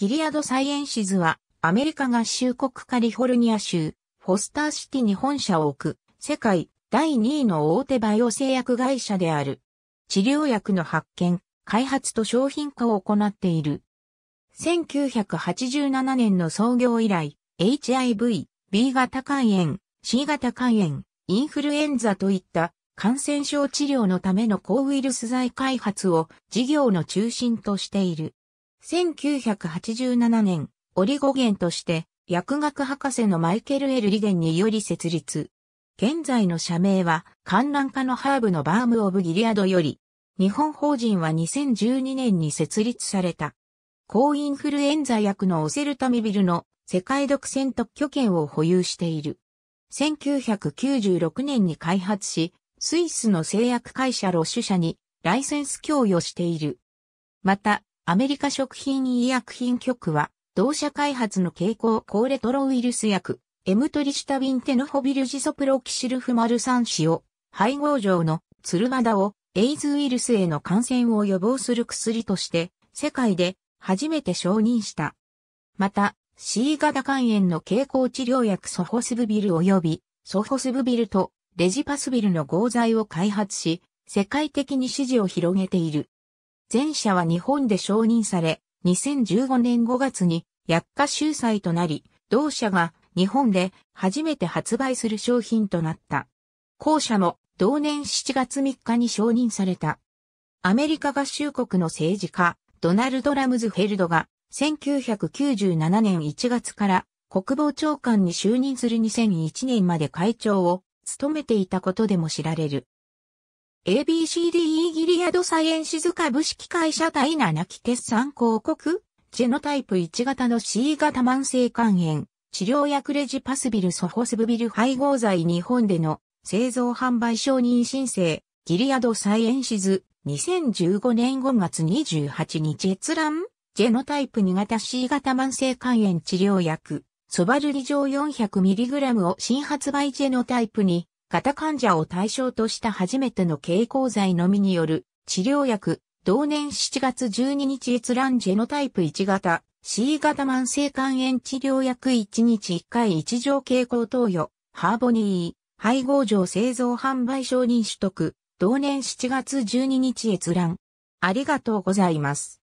ギリアド・サイエンシズは、アメリカ合衆国カリフォルニア州、フォスターシティに本社を置く、世界第2位の大手バイオ製薬会社である。治療薬の発見、開発と商品化を行っている。1987年の創業以来、HIV、B 型肝炎、C 型肝炎、インフルエンザといった感染症治療のための抗ウイルス剤開発を事業の中心としている。1987年、オリゴ源として、薬学博士のマイケル・エル・リゲンにより設立。現在の社名は、観覧家のハーブのバーム・オブ・ギリアドより、日本法人は2012年に設立された。高インフルエンザ薬のオセルタミビルの世界独占特許権を保有している。1996年に開発し、スイスの製薬会社ロッシュ社にライセンス供与している。また、アメリカ食品医薬品局は、同社開発の蛍光抗レトロウイルス薬、エムトリシタビンテノホビルジソプロキシルフマル酸子を、配合上のツルマダを、エイズウイルスへの感染を予防する薬として、世界で初めて承認した。また、C 型肝炎の蛍光治療薬ソホスブビル及び、ソホスブビルとレジパスビルの合剤を開発し、世界的に支持を広げている。前者は日本で承認され、2015年5月に薬価収載となり、同社が日本で初めて発売する商品となった。後者も同年7月3日に承認された。アメリカ合衆国の政治家、ドナルド・ラムズフェルドが1997年1月から国防長官に就任する2001年まで会長を務めていたことでも知られる。ABCDE ギリアドサイエンシズ株式会社第7期決算広告、ジェノタイプ1型の C 型慢性肝炎、治療薬レジパスビルソホスブビル配合剤日本での製造販売承認申請、ギリアドサイエンシズ、2015年5月28日閲覧、ジェノタイプ2型 C 型慢性肝炎治療薬、ソバルリ上 400mg を新発売ジェノタイプに、型患者を対象とした初めての経口剤のみによる治療薬、同年7月12日閲覧ジェノタイプ1型、C 型慢性肝炎治療薬1日1回1錠経口投与、ハーボニー、配合上製造販売承認取得、同年7月12日閲覧。ありがとうございます。